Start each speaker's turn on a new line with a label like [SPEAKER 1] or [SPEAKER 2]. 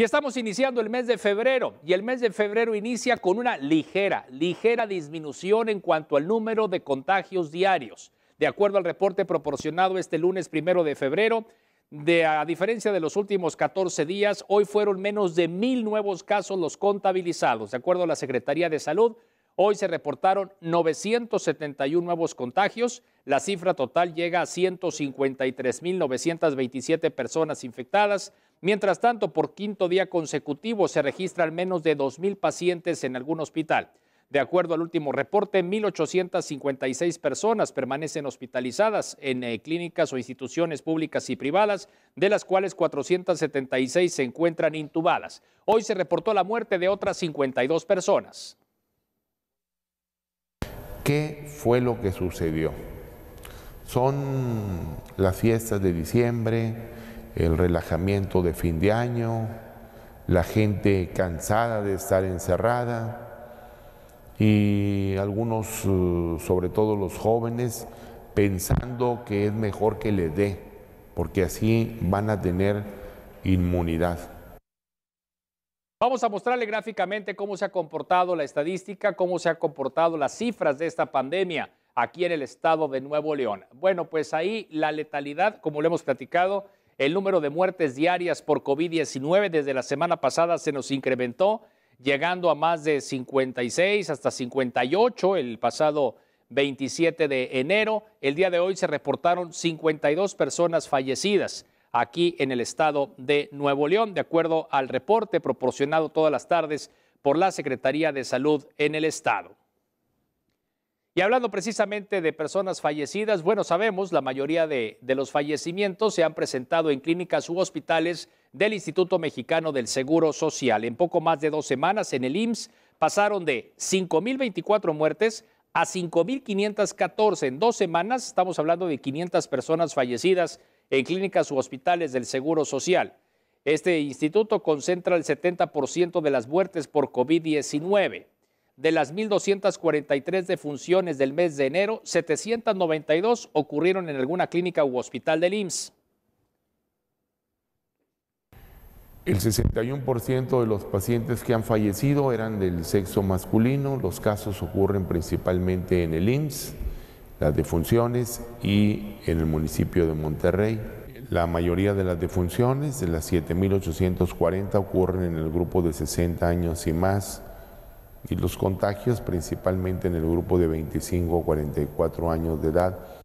[SPEAKER 1] Y estamos iniciando el mes de febrero y el mes de febrero inicia con una ligera, ligera disminución en cuanto al número de contagios diarios. De acuerdo al reporte proporcionado este lunes primero de febrero, a diferencia de los últimos 14 días, hoy fueron menos de mil nuevos casos los contabilizados. De acuerdo a la Secretaría de Salud, Hoy se reportaron 971 nuevos contagios. La cifra total llega a 153.927 personas infectadas. Mientras tanto, por quinto día consecutivo se registran menos de 2.000 pacientes en algún hospital. De acuerdo al último reporte, 1.856 personas permanecen hospitalizadas en eh, clínicas o instituciones públicas y privadas, de las cuales 476 se encuentran intubadas. Hoy se reportó la muerte de otras 52 personas.
[SPEAKER 2] ¿Qué fue lo que sucedió? Son las fiestas de diciembre, el relajamiento de fin de año, la gente cansada de estar encerrada y algunos, eh, sobre todo los jóvenes, pensando que es mejor que les dé, porque así van a tener inmunidad.
[SPEAKER 1] Vamos a mostrarle gráficamente cómo se ha comportado la estadística, cómo se han comportado las cifras de esta pandemia aquí en el estado de Nuevo León. Bueno, pues ahí la letalidad, como lo hemos platicado, el número de muertes diarias por COVID-19 desde la semana pasada se nos incrementó, llegando a más de 56 hasta 58 el pasado 27 de enero. El día de hoy se reportaron 52 personas fallecidas aquí en el estado de Nuevo León, de acuerdo al reporte proporcionado todas las tardes por la Secretaría de Salud en el estado. Y hablando precisamente de personas fallecidas, bueno, sabemos, la mayoría de, los fallecimientos se han presentado en clínicas u hospitales del Instituto Mexicano del Seguro Social. En poco más de dos semanas en el IMSS pasaron de 5.024 muertes a 5.514. En dos semanas estamos hablando de 500 personas fallecidas en clínicas u hospitales del Seguro Social. Este instituto concentra el 70% de las muertes por COVID-19. De las 1.243 defunciones del mes de enero, 792 ocurrieron en alguna clínica u hospital del IMSS. El
[SPEAKER 2] 61% de los pacientes que han fallecido eran del sexo masculino. Los casos ocurren principalmente en el IMSS las defunciones y en el municipio de Monterrey. La mayoría de las defunciones, de las 7.840, ocurren en el grupo de 60 años y más y los contagios principalmente en el grupo de 25 a 44 años de edad.